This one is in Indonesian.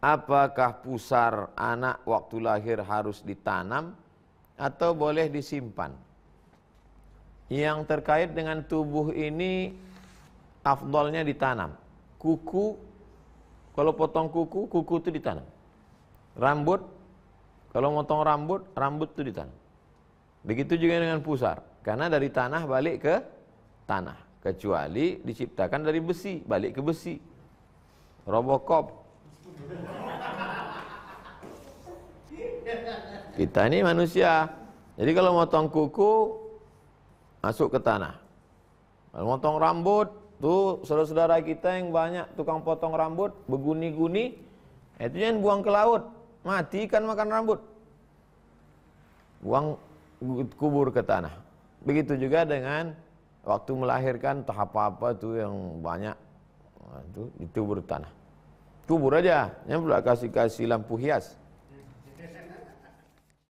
Apakah pusar anak waktu lahir harus ditanam atau boleh disimpan? Yang terkait dengan tubuh ini afdolnya ditanam. Kuku, kalau potong kuku, kuku itu ditanam. Rambut, kalau motong rambut, rambut itu ditanam. Begitu juga dengan pusar. Karena dari tanah balik ke tanah. Kecuali diciptakan dari besi, balik ke besi. Robocop Kita ini manusia. Jadi kalau motong kuku masuk ke tanah. Kalau motong rambut tuh saudara-saudara kita yang banyak tukang potong rambut beguni-guni itu yang buang ke laut. Mati kan makan rambut. Buang kubur ke tanah. Begitu juga dengan waktu melahirkan tahap apa apa tuh yang banyak nah, itu itu ditubur tanah. Kubur aja, yang pula kasih-kasih lampu hias.